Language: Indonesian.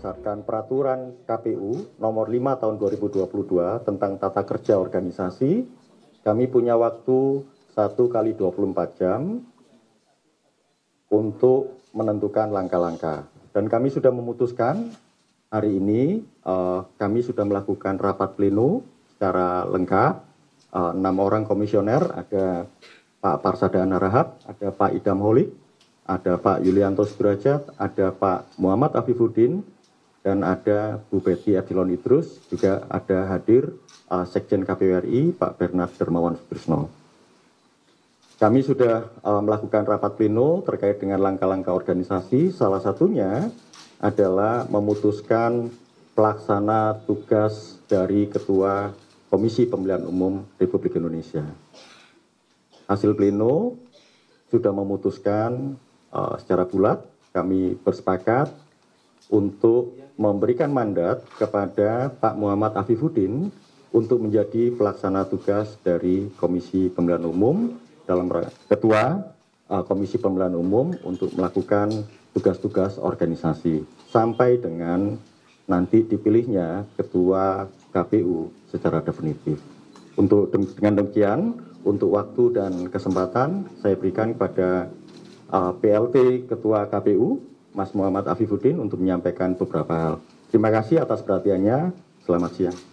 berdasarkan peraturan KPU nomor 5 tahun 2022 tentang tata kerja organisasi, kami punya waktu 1 kali 24 jam untuk menentukan langkah-langkah. Dan kami sudah memutuskan hari ini eh, kami sudah melakukan rapat pleno secara lengkap. Eh, enam 6 orang komisioner, ada Pak Parsadaan Harahap, ada Pak Idam Holik, ada Pak Yulianto Sudrajat, ada Pak Muhammad Afifuddin, dan ada Bu Betty Epsilon Idrus, juga ada hadir uh, Sekjen KPWRI Pak Bernard Dermawan Sutrisno. Kami sudah uh, melakukan rapat pleno terkait dengan langkah-langkah organisasi, salah satunya adalah memutuskan pelaksana tugas dari Ketua Komisi Pemilihan Umum Republik Indonesia. Hasil pleno sudah memutuskan uh, secara bulat, kami bersepakat untuk memberikan mandat kepada Pak Muhammad Afifuddin untuk menjadi pelaksana tugas dari Komisi Pemilihan Umum dalam Ketua eh, Komisi Pemilihan Umum untuk melakukan tugas-tugas organisasi sampai dengan nanti dipilihnya Ketua KPU secara definitif. Untuk dengan demikian, untuk waktu dan kesempatan saya berikan kepada eh, PLT Ketua KPU Mas Muhammad Afifuddin untuk menyampaikan beberapa hal. Terima kasih atas perhatiannya. Selamat siang.